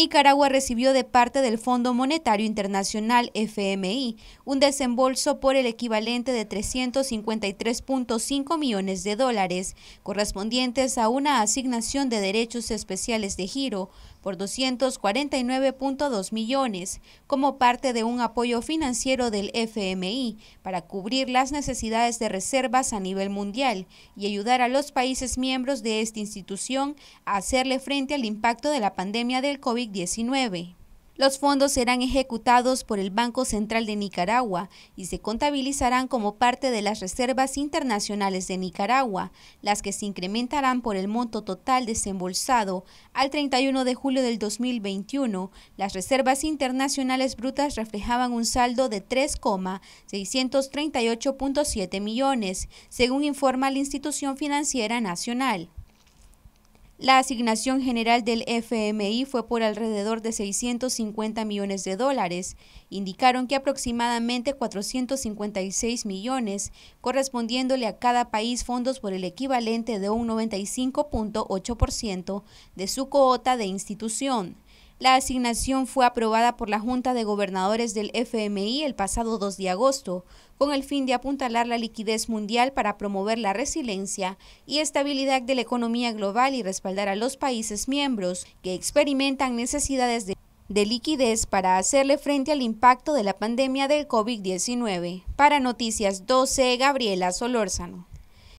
Nicaragua recibió de parte del Fondo Monetario Internacional FMI un desembolso por el equivalente de 353.5 millones de dólares, correspondientes a una asignación de derechos especiales de giro por 249.2 millones como parte de un apoyo financiero del FMI para cubrir las necesidades de reservas a nivel mundial y ayudar a los países miembros de esta institución a hacerle frente al impacto de la pandemia del COVID-19. Los fondos serán ejecutados por el Banco Central de Nicaragua y se contabilizarán como parte de las reservas internacionales de Nicaragua, las que se incrementarán por el monto total desembolsado al 31 de julio del 2021. Las reservas internacionales brutas reflejaban un saldo de 3,638.7 millones, según informa la institución financiera nacional. La asignación general del FMI fue por alrededor de 650 millones de dólares. Indicaron que aproximadamente 456 millones, correspondiéndole a cada país fondos por el equivalente de un 95.8% de su cuota de institución. La asignación fue aprobada por la Junta de Gobernadores del FMI el pasado 2 de agosto, con el fin de apuntalar la liquidez mundial para promover la resiliencia y estabilidad de la economía global y respaldar a los países miembros que experimentan necesidades de, liquidez para hacerle frente al impacto de la pandemia del COVID-19. Para Noticias 12, Gabriela Solórzano.